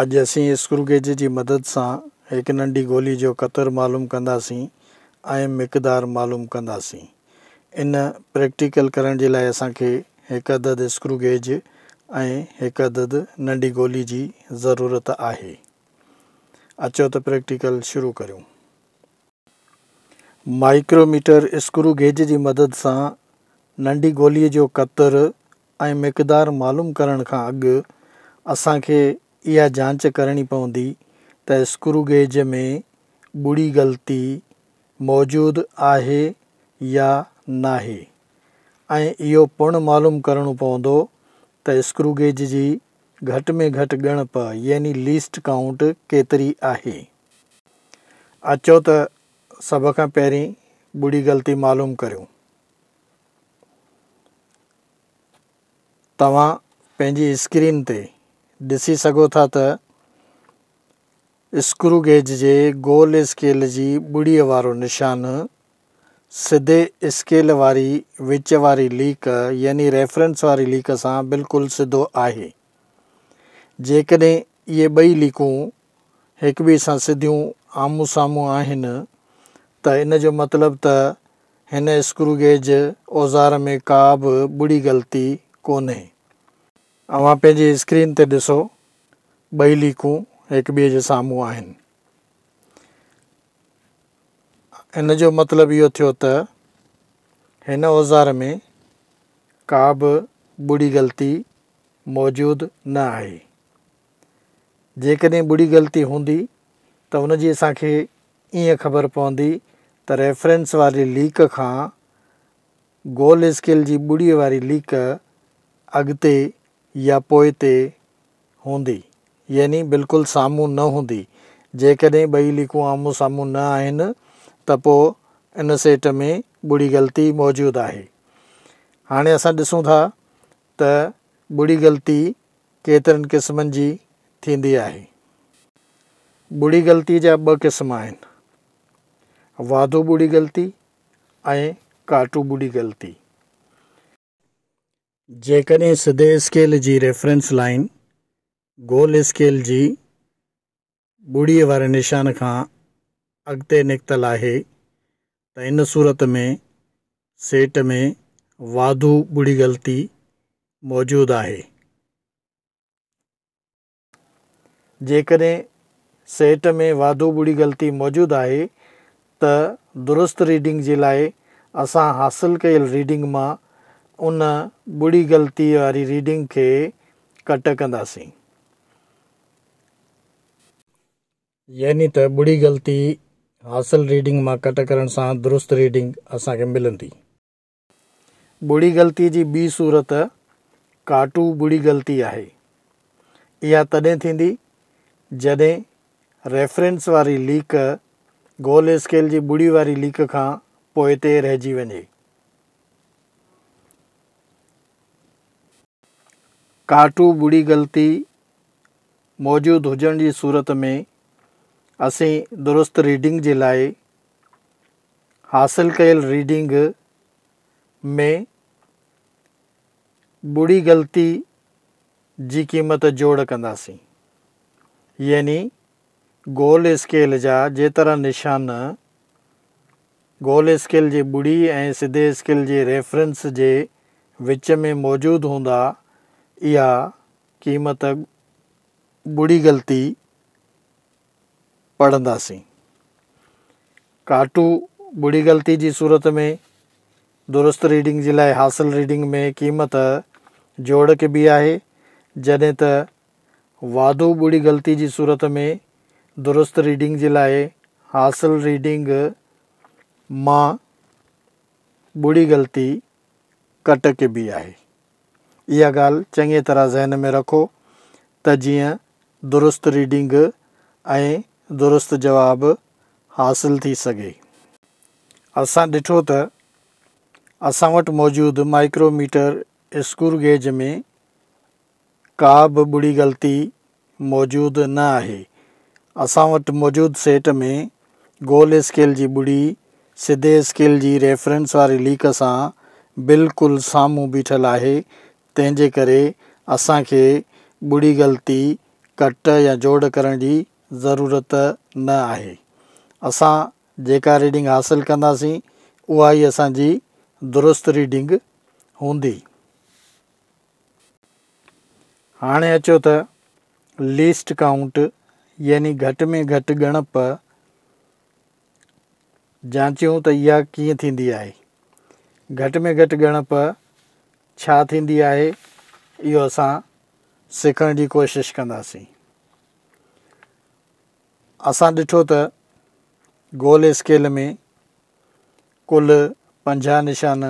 अॼु असीं स्क्रूगेज की मदद से एक नंबी गोली जो कतर मालूम कदी ऐं मकदार मालूम कदी इन प्रैक्टिकल करण जे लाइ असांखे अदद स्क्रूगेज ऐं हिकु अदद गोली की ज़रूरत है अचो त प्रैक्टिकल शुरू करूँ माइक्रोमीटर स्क्रू गेज मदद से नंबी गोली जो कतर ऐं मकदार मालूम करण का अग असांखे इहा जांच करणी पवंदी त स्क्रू में बुड़ी ग़लती मौजूदु आहे या नाहे ऐं इहो पिणु मालूम करिणो पवंदो त स्क्रू जी घटि में घटि ॻणप यानी लीस्ट काउंट केतिरी आहे अचो त सभ खां पहिरीं ॿुड़ी ग़लती मालूम करियूं तव्हां पंहिंजी स्क्रीन ते ॾिसी सघो था त स्क्रू गेज जे गोल स्केल जी ॿुड़ीअ वारो निशान सिधे स्केल वारी विच वारी लीक यानी रेफरेंस वारी लीक सां बिल्कुलु सिधो आहे जेकॾहिं इहे ॿई लीकूं हिक ॿिए सां सिधियूं आम्हूं साम्हूं आहिनि त इन जो मतिलबु त हिन स्क्रू गेज औज़ार में का बि ॿुड़ी ग़लती कोन्हे तव्हां पंहिंजी स्क्रीन ते ॾिसो ॿई लीकूं हिक ॿिए जे साम्हूं आहिनि हिन जो मतिलबु इहो थियो त हिन औज़ार में का बि ॿुड़ी ग़लती मौजूदु न आहे जेकॾहिं ॿुड़ी ग़लती हूंदी त हुन जी असांखे ईअं ख़बर पवंदी त रेफरेंस वारी लीक खां गोल स्केल जी ॿुड़ीअ वारी लीक अॻिते या पोइ ते हूंदी यानी बिल्कुलु साम्हूं न हूंदी जेकॾहिं ॿई लीकूं आम्हूं साम्हूं न आहिनि त पोइ इन सेट में ॿुड़ी ग़लती मौजूदु आहे हाणे असां ॾिसूं था त ॿुड़ी ग़लती केतिरनि क़िस्मनि जी थींदी आहे ॿुड़ी ग़लती जा ॿ क़िस्म आहिनि वाधू ॿुड़ी ग़लती ऐं काटू ॿुड़ी ग़लती जेकर सदे स्केल जी रेफरेंस लाइन गोल स्केल जी ॿुड़ीअ वारे निशान का अगत निकतल है त इन सूरत में सेट में वाधू बुड़ी ग़लती मौजूद है जेकॾहिं सेट में वाधू बुड़ी ग़लती मौजूद है त दुरुस्त रीडिंग जे लाइ असां हासिलु कयल रीडिंग में उन ॿुड़ी ग़लती वारी रीडिंग के कट कंदासीं यानी त ॿुड़ी ग़लती हासिल रीडिंग में कट करण सां दुरुस्त रीडिंग असें मिली बुड़ी ग़लती जी बी सूरत काटू बुड़ी ग़लती है इहा तॾहिं थींदी जॾहिं रेफरेंस वारी लीक गोल स्केल जी बुड़ी वारी लीक खां पोइ ते रहिजी वञे काटू बुड़ी ग़लती मौजूद हुजण की सूरत में अस दुरुस्त रीडिंग जे लाइ हासिलु कयल रीडिंग में बुड़ी ग़लती जी क़ीमत जोड़ कंदासीं यानी गोल स्केल जा जेतिरा निशान गोल स्केल जे ॿुड़ी ऐं सिधे स्केल जे रेफरेंस जे विच में मौजूद हूंदा या क़ीमत बुरी ग़लती पढ़ंदासीं काटू बुरी ग़लती जी सूरत में दुरुस्त रीडिंग जी लाइ हासिल रीडिंग में क़ीमत जोड़ भी है जॾहिं त वादू बुरी ग़लती जी सूरत में दुरुस्त रीडिंग जी लाइ हासिल रीडिंग मां बुरी ग़लती कट भी है यह गाल चंगे तरह ज़हन में रखो त दुरुस्त रीडिंग ऐं दुरुस्त जवाब हासिल थी सके असां त असां मौजूद माइक्रोमीटर स्क्रू गेज में का भी बुरी ग़लती मौजूद न है असां मौजूद सेट में गोल स्केल की ॿुड़ी सीधे स्केल की रेफरेंस वाली लीक से बिल्कुल सामू बीठल है तंहिंजे करे असांखे ॿुड़ी ग़लती कट या जोड़ करण जी ज़रूरत न आहे असां जेका रीडिंग हासिलु कंदासीं उहा ई असांजी दुरुस्त रीडिंग हूंदी हाणे अचो त लीस्ट काउंट यानी घटि में घटि ॻणप जांचियूं त इहा कीअं थींदी आहे घटि में घटि ॻणप छा थींदी आहे इहो असां सिखण जी कोशिशि कंदासीं असां ॾिठो त गोल स्केल में कुल पंजाह निशान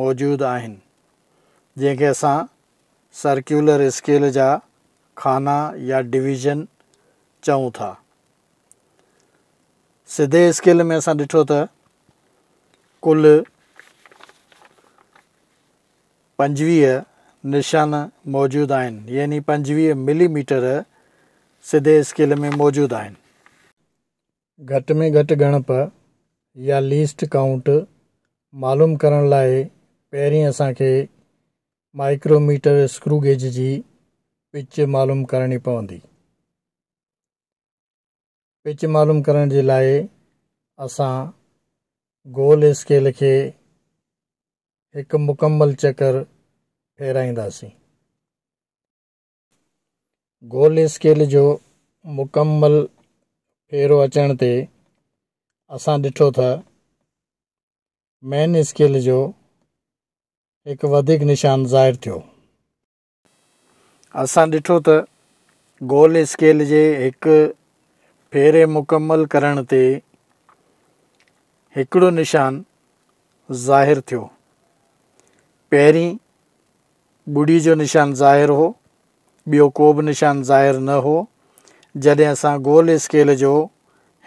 मौजूदु आहिनि जंहिंखे असां सर्क्यूलर स्केल जा खाना या डिवीज़न चऊं था सिधे स्केल में असां ॾिठो त कुल पंजवीह निशान मौजूद आहिनि यानी पंजवीह मिलीमीटर सिधे स्केल में मौजूदु आहिनि घटि में घटि गणप या लीस्ट काउंट मालूम करण लाइ पहिरीं असांखे माइक्रोमीटर स्क्रूगेज जी पिच मालूम करणी पवंदी पिच मालूम करण जे लाइ असां गोल स्केल खे हिकु मुकमलु चकरु फेराईंदासीं गोल स्केल जो मुकमल फेरो अचण ते असां ॾिठो त मेन स्केल जो हिकु वधीक निशान ज़ाहिरु थियो असां ॾिठो त गोल स्केल जे हिकु फेरे मुकमल करण ते हिकिड़ो निशान ज़ाहिरु थियो पहिरीं ॿुड़ी जो निशान ज़ाहिर हो ॿियो को बि निशान ज़ाहिर न हो जॾहिं असां गोल स्केल जो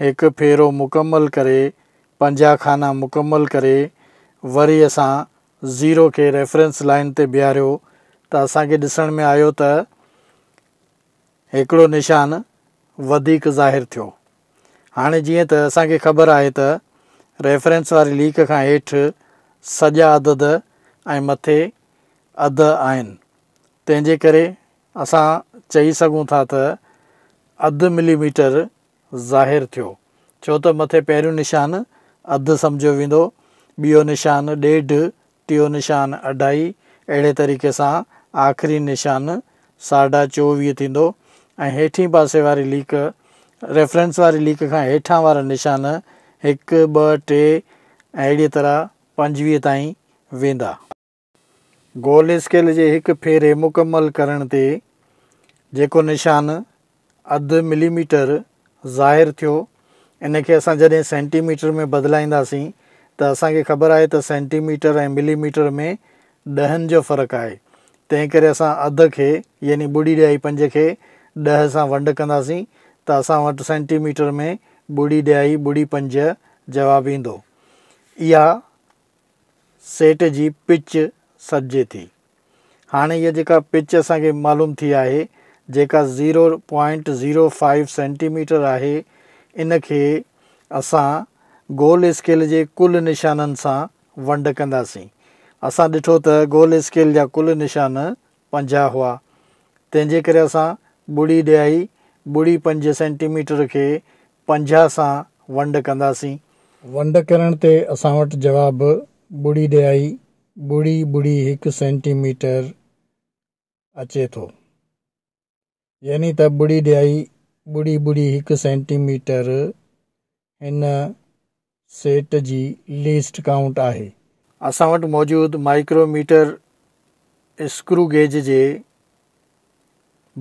हिकु फेरो मुकमल करे पंजाह खाना मुकमल करे वरी असां ज़ीरो खे रेफरेंस लाइन ते बीहारियो त असांखे ॾिसण में आयो त हिकिड़ो निशान वधीक ज़ाहिरु थियो हाणे जीअं त असांखे ख़बर आहे त रेफरेंस वारी लीक खां हेठि सॼा अदद ऐं मथे अधु आहिनि तंहिंजे करे असां चई सघूं था त अधु मिलीमीटर ज़ाहिर थियो छो त मथे पहिरियों निशान अधु सम्झो वेंदो ॿियो निशान ॾेढ टियों निशान अढाई अहिड़े तरीक़े सां आख़िरी निशान साढा चोवीह थींदो ऐं हेठि पासे वारी लिक रेफ्रेंस वारी लीक खां हेठां वारा निशान हिकु ॿ टे ऐं अहिड़ी तरह पंजवीह ताईं वेंदा गोल स्केल जे हिक फेरे मुकमलु करण ते जेको निशानु अधु मिलीमीटर ज़ाहिर थियो इन खे असां जॾहिं सेंटीमीटर में बदिलाईंदासीं त असांखे ख़बर आहे त सेंटीमीटर ऐं मिलीमीटर में ॾहनि जो फ़र्क़ु आहे तंहिं करे असां अधु खे यानी ॿुड़ी ॾाई पंज खे ॾह सां वंड कंदासीं त असां वटि सेंटीमीटर में ॿुड़ी ॾाई ॿुड़ी पंज जवाबु ईंदो इहा सेट जी पिच सजे थी हाणे इहा जेका पिच असांखे मालूम थी आहे जेका zero point zero five centimetre आहे इनखे असां गोल स्केल जे कुल निशाननि सां वंड कंदासीं असां ॾिठो त गोल स्केल जा कुल निशान पंजाहु हुआ तंहिंजे करे असां ॿुड़ी ॾियारी ॿुड़ी पंज सेंटीमीटर खे पंजाह सां वंड कंदासीं वंड करण ते असां वटि जवाब ॿुड़ी ॾयाई ॿुड़ी ॿुड़ी हिकु सेंटीमीटर अचे थो यानी त ॿुड़ी ॾाई ॿुड़ी ॿुड़ी हिकु सेंटीमीटर हिन सेट जी लीस्ट काउंट आहे असां वटि मौजूदु माइक्रोमीटर स्क्रू गेज जे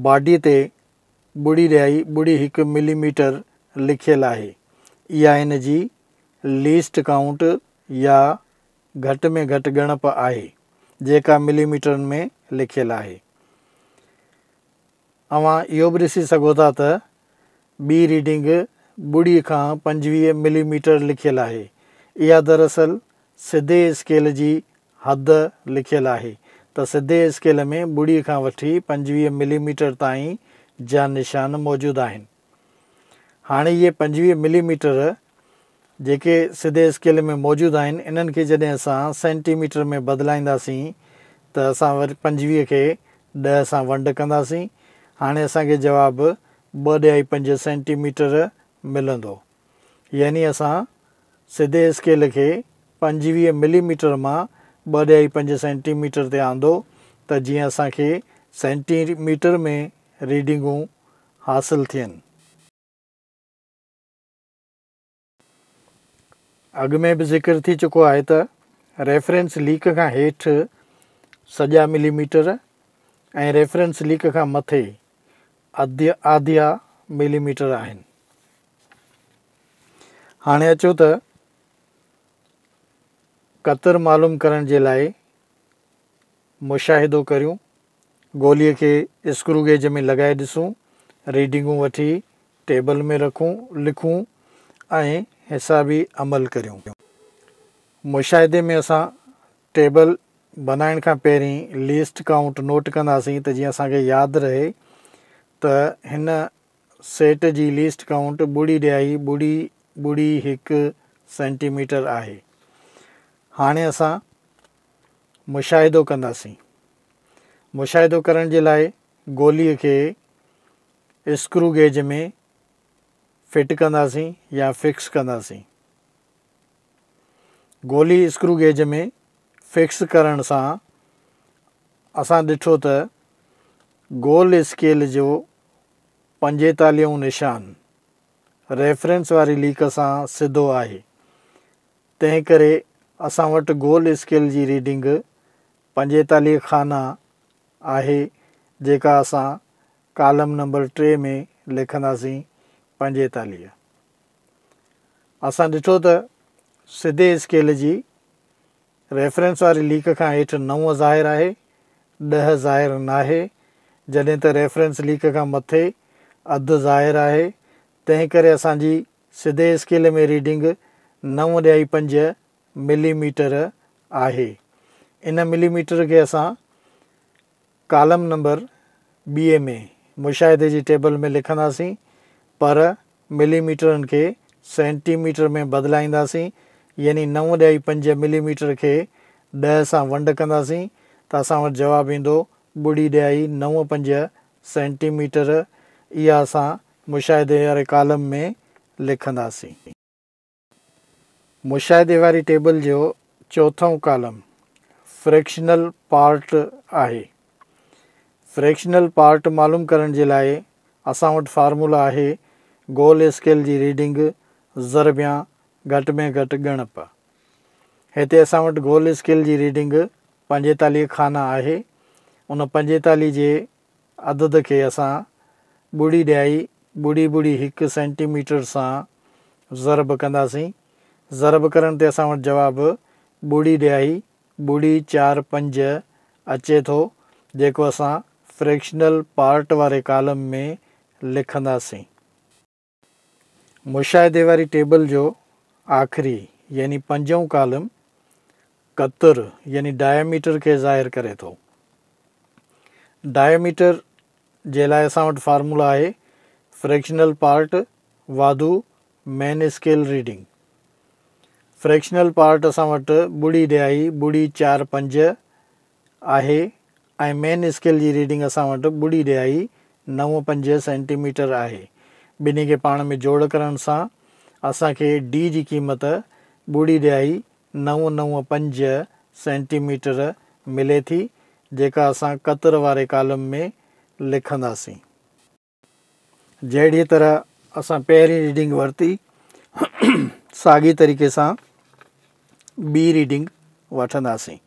बॉडी ते ॿुड़ी ॾाई ॿुड़ी हिकु मिलीमीटर लिखियलु आहे इहा हिन जी लीस्ट काउंट या घटि में घटि गणप आहे जेका मिलीमीटर में लिखियलु आहे तव्हां इहो बि ॾिसी सघो था त ॿी रीडिंग ॿुड़ीअ खां पंजवीह मिलीमीटर लिखियलु आहे इहा दरअसल सिधे स्केल जी हदि लिखियलु आहे त सिधे स्केल में ॿुड़ी खां वठी पंजवीह मिलीमीटर ताईं जा निशान मौजूदु आहिनि हाणे इहे पंजवीह मिलीमीटर जेके सिधे स्केल में मौजूदु आहिनि इन्हनि खे जॾहिं असां सेंटीमीटर में बदिलाईंदासीं त असां वरी पंजवीह खे ॾह सां वंड कंदासीं हाणे असांखे जवाबु ॿ ॾहाई पंज सेंटीमीटर मिलंदो यानी असां सिधे स्केल खे पंजवीह मिलीमीटर मां ॿ ॾहाई पंज सेंटीमीटर ते आंदो त जीअं असांखे सेंटीमीटर में रीडिंगूं हासिलु थियनि अॻ में बि ज़िक्र थी चुको है त रेफरेंस लीक खां हेठि सॼा मिलीमीटर ए रेफरेंस लीक का मथे अधु आधिया मिलीमीटर आहिनि हाणे अचो त क़तर मालूम करण जे लाइ मुशाहिदो करियूं गोलीअ खे स्क्रू में लॻाए ॾिसूं रीडिंगू वी टेबल में रखूँ लिखूँ हिसाबी अमल करियूं मुशाहिदे में असां टेबल बनाइण खां पहिरीं लिस्ट काउंट नोट कंदासीं त जीअं असांखे यादि रहे त हिन सेट जी लिस्ट काउंट ॿुड़ी ॾियारी ॿुड़ी ॿुड़ी हिकु सेंटीमीटर आहे हाणे असां मुशाहिदो कंदासीं मुशाहिदो करण जे लाइ गोलीअ खे स्क्रूग्रेज में फिट कंदासीं या फिक्स कंदासीं गोली स्क्रू गेज में फिक्स करण सां असां ॾिठो त गोल स्केल जो पंजेतालीहो निशान रेफरेंस वारी लीक सां सिधो आहे तंहिं करे असां वटि गोल स्केल जी रीडिंग पंजेतालीह खाना आहे जेका असां कॉलम नंबर टे में लिखंदासीं पंजेतालीह असां ॾिठो त सिधे स्केल जी रेफरेंस वारी लीक खां हेठि नव ज़ाहिर आहे ॾह ज़ाइरु नाहे जॾहिं त रेफरेंस लीक खां मथे अधु ज़ाहिर आहे तंहिं करे असांजी सिधे स्केल में रीडिंग नव ॾियाई पंज मिलीमीटर आहे इन मिलीमीटर खे असां कालम नंबर ॿी में मुशाहिदे जी टेबल में लिखंदासीं पर मिलीमीटरनि खे सेंटीमीटर में बदिलाईंदासीं यानी नव ॾह पंज मिलीमीटर खे ॾह सां वंड कंदासीं त असां वटि जवाबु ईंदो ॿुड़ी ॾाई नव पंज सेंटीमीटर इहा असां मुशाहिदे वारे कालम में लिखंदासीं मुशाहिदे वारी टेबल जो चोथों कालम फ्रैक्शनल पार्ट आहे फ्रैक्शनल पार्ट मालूम करण जे लाइ असां वटि फॉर्मुला आहे गोल स्केल जी रीडिंग ज़रबिया घट में घट गणप हिते असां वटि गोल स्केल जी रीडिंग पंजेतालीह खाना है उन पंजेतालीह जे अदद के असां ॿुड़ी ॾियाई बुड़ी ॿुड़ी हिकु सेंटीमीटर सां ज़रब कंदासीं ज़रब करण ते असां वटि जवाबु ॿुड़ी ॾियाई ॿुड़ी पंज अचे तो जो अस फ्रैक्शनल पार्ट वारे कॉलम में लिखंदासीं मुशाहिदे वारी टेबल जो आख़िरी यानी पंजों कालम कतरु यानी डायमीटर खे ज़ाहिर करे थो डायमीटर जे लाइ असां वटि फार्मूला आहे फ्रैक्शनल पार्ट वाधू main scale reading fractional part असां वटि ॿुड़ी ॾियाई ॿुड़ी चार पंज आहे ऐं मेन स्केल जी रीडिंग असां वटि ॿुड़ी ॾियाई नव पंज सेंटीमीटर आहे ॿिन्ही के पाण में जोड़ करण सां असांखे डी की क़ीमत बुड़ी डाई नव नव पंज सेंटीमीटर मिले थी जेका असां कतर वारे कॉलम में लिखासी जड़ी तरह असां पहिरीं रीडिंग वरती सागे तरीक़े सां बी रीडिंग वी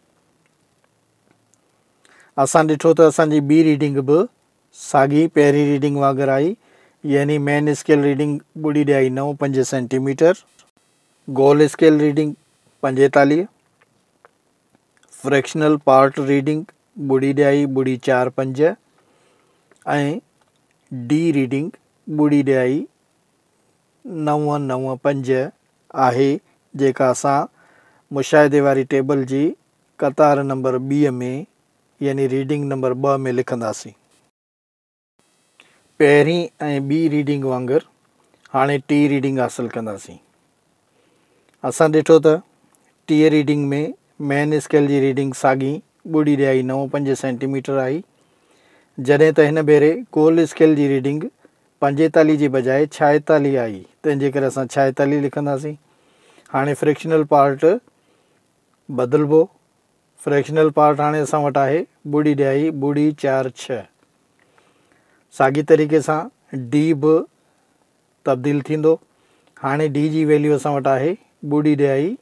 असां तो त असांजी रीडिंग बि साॻी पहिरीं रीडिंग वांगुरु आई यानी मेन स्केल रीडिंग ॿुड़ी डाई नौ पंज सेंटीमीटर गोल स्केल रीडिंग पंजेतालीह फ्रैक्शनल पार्ट रीडिंग ॿुड़ी ॾियाई ॿुड़ी चार पंज ऐं डी रीडिंग ॿुड़ी ॾियाई नव नव पंज आहे जेका असां मुशाहिदे वारी टेबल जी क़तार नंबर बी में यानी रीडिंग नंबर ब में लिखासी पहिरीं ऐं ॿी रीडिंग वांगुरु हाणे टी रीडिंग हासिलु कंदासीं असां ॾिठो त टीह रीडिंग में मेन स्केल जी रीडिंग साॻी ॿुड़ी ॾाई नव पंज सेंटीमीटर आई जॾहिं त हिन भेरे कोल स्केल जी रीडिंग पंजेतालीह जे बजाए छाएतालीह आई तंहिंजे करे असां छाएतालीह लिखंदासीं हाणे फ्रिक्शनल पार्ट बदिलबो फ्रैक्शनल पार्ट हाणे असां वटि आहे ॿुड़ी ॾियाई ॿुड़ी चारि छह साॻी तरीक़े सां डी बि तब्दील थींदो डी जी वैल्यू असां है बुड़ी ॿुड़ी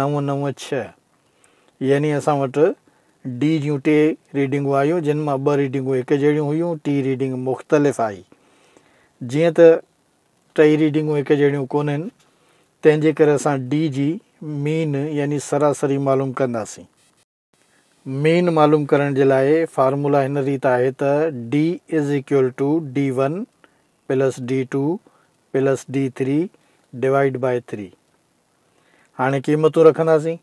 नव नव छह यानी अस वटि डी जूं टे रीडिंगूं आयूं जिन मां ॿ रीडिंगूं हिकु जहिड़ियूं हुयूं टी रीडिंग मुख़्तलिफ़ आई जीअं त टई रीडिंगूं हिकु जहिड़ियूं कोन्हनि तंहिंजे करे डी जी मीन यानी सरासरी मालूम कदी मेन मालूम करण जे लाइ फार्मूला हिन रीति आहे त D is equal to D one plus D two plus D three divide by three हाणे क़ीमतूं रखंदासीं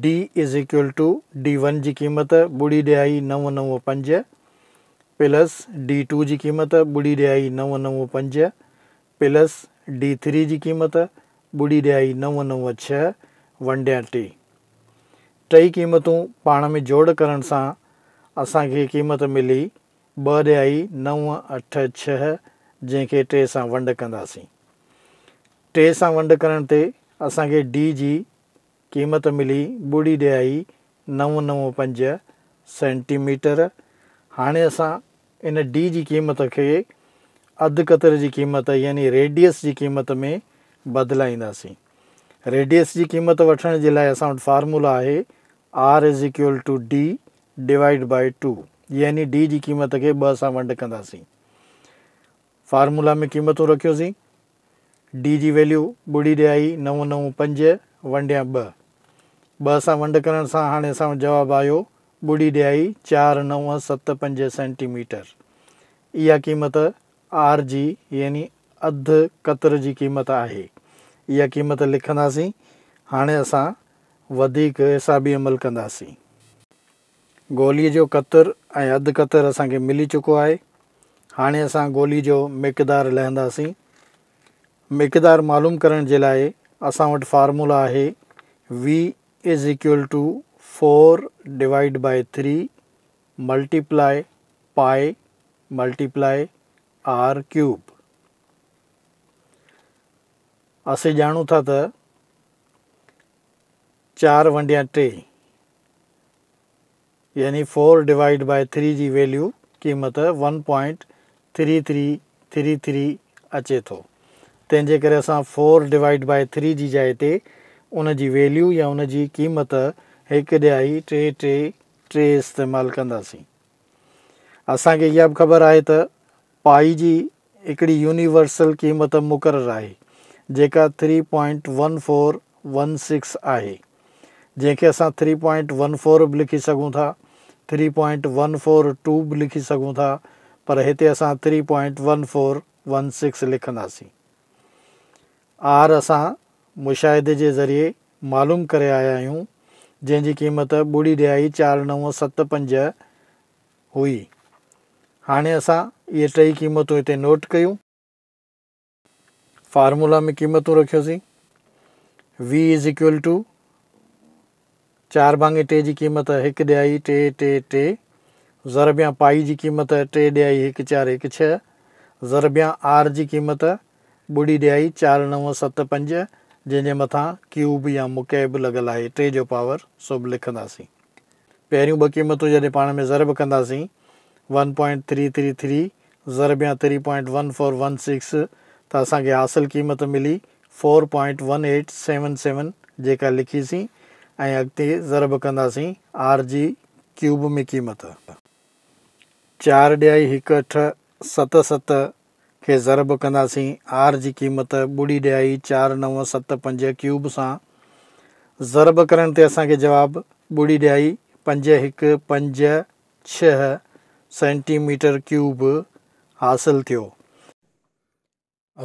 D is equal to D one जी क़ीमत ॿुड़ी ॾियाई नव नव पंज प्लस डी टू जी क़ीमत ॿुड़ी ॾियाई नव नव पंज प्लस डी थ्री जी क़ीमत ॿुड़ी ॾियाई नव नव छह वन ॾिया टे टई क़ीमतूं पाण में जोड़ करण सां असांखे क़ीमत मिली ॿ ॾियाई नव अठ छह जंहिंखे टे सां वंड कंदासीं टे सां वंड करण ते असांखे डी जी क़ीमत मिली ॿुड़ी ॾियाई नव नव पंज सेंटीमीटर हाणे असां इन डी जी क़ीमत खे अधु कतर जी क़ीमत यानी रेडियस जी क़ीमत में बदिलाईंदासीं रेडियस जी क़ीमत वठण जे लाइ असां वटि फार्मूला आहे R is equal to D divide by two यानी डी जी क़ीमत के ॿ सां वंड फार्मूला में क़ीमतूं तो रखियोसीं डी जी वैल्यू ॿुड़ी ॾियाई नव नव पंज वंडिया ॿ ॿ सां वंड करण सां हाणे असां जवाबु आयो ॿुड़ी ॾियाई चारि नव सत पंज सेंटीमीटर इहा क़ीमत आर जी यानी अधु कतर जी क़ीमत है यह क़ीमत लिखासी हाणे असां વધિક હિસાબી અમલ કરદાસી ગોલી જો કતર આયદ કતર આસકે મિલી ચુકો આય હાણે આસા ગોલી જો મેકદાર લેંદાસી મેકદાર માલુમ કરણ જલાય આસા વડ ફોર્મ્યુલા હે V = 4 / 3 * π * r³ આસે જાણુ થત चार वंडिया टे यानी फोर डिवाइड बाय थ्री जी वैल्यू क़ीमत one point three three three three अचे थो तंहिंजे करे असां फोर डिवाइड बाय थ्री जी जाइ ते उन जी वैल्यू या उन जी क़ीमत हिकु ॼाई टे टे टे इस्तेमालु कंदासीं असांखे इहा बि ख़बर आहे त पाई जी हिकिड़ी यूनिवर्सल क़ीमत मुक़ररु आहे जेका three point one four one six आहे जंहिंखे us three point one four भी लिखी सघूं था three point one four two भी लिखी सघूं था पर हिते असां three point one four one six लिखासी आर अस मुशाहिदे के ज़रिए मालूम कर आया आहियूं क़ीमत बुड़ी ॾियाई चार नव सत पंज हुई हाणे अस ये टई क़ीमतूं हिते नोट क्यों फार्मूला में क़ीमतू रखियोसीं वी इज़ इक्वल टू चार भांगे टे की क़ीमत एक ॾियाई टे टे टे ज़रबिया पाई की क़ीमत टे ॾियाई एक चार एक छह ज़रबिया आर की क़ीमत बुड़ी ॾियाई चार नव सत पंज जैसे मथा क्यूब या मुकैब लगल है टे जो पावर सुब लिखासी पहिरियूं ब क़ीमतूं जैसे पा में ज़रब कंदासीं one point three three three ज़रबिया three point one four one six तो असांखे हासिल क़ीमत मिली four point one eight seven seven जेका ऐं अॻिते ज़रब कदी आर जी क्यूब में क़ीमत चार ॾियाई एक अठ सत सत के ज़रब कदी आर जी क़ीमत बुड़ी डाई चार नव सत पंज क्यूब सां ज़रब करण ते असांखे जवाबु ॿुड़ी ॾियाई पंज एक पंज छह सेंटीमीटर क्यूब हासिल थियो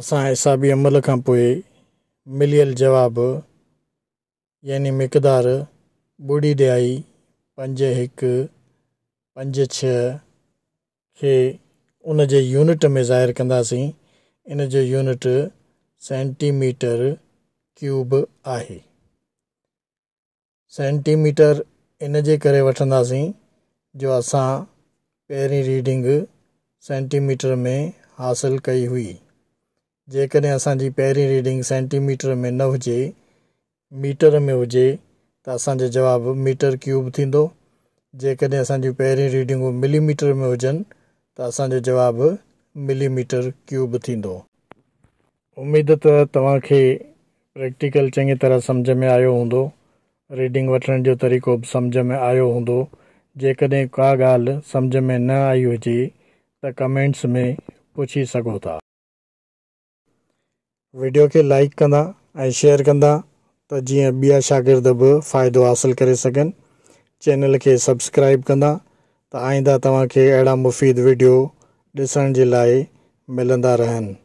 असां हिसाबी अमल का मिलियल जवाब यानी मकदार बुड़ी ॾियाई पंज हिकु पंज छह खे उन यूनिट में ज़ाहिर कंदासीं इन जो यूनिट सेंटीमीटर क्यूब आहे सेंटीमीटर इन जे करे वठंदासीं जो अस पी रीडिंग सेंटीमीटर में हासिल कई हुई जेकॾहिं असांजी पहिरीं रीडिंग सेंटीमीटर में न हुजे मीटर में हुजे त असांजो जवाबु मीटर क्यूब थींदो जेकॾहिं असांजी पहिरीं रीडिंगूं मिलीमीटर में हुजनि त असांजो जवाबु मिलीमीटर क्यूब थींदो उमेदु त तव्हांखे प्रैक्टिकल चङी तरह सम्झ में आयो हूंदो रीडिंग वठण जो तरीक़ो बि सम्झ में आयो हूंदो जेकॾहिं का ॻाल्हि सम्झ में न आई हुजे त कमेंट्स में पुछी सघो था वीडियो खे लाइक कंदा ऐं शेयर कंदा त जीअं ॿिया शागिर्द बि फ़ाइदो हासिलु करे सघनि चैनल खे सब्सक्राइब कंदा त आईंदा तव्हांखे अहिड़ा मुफ़ीद वीडियो ॾिसण जे लाइ मिलंदा रहनि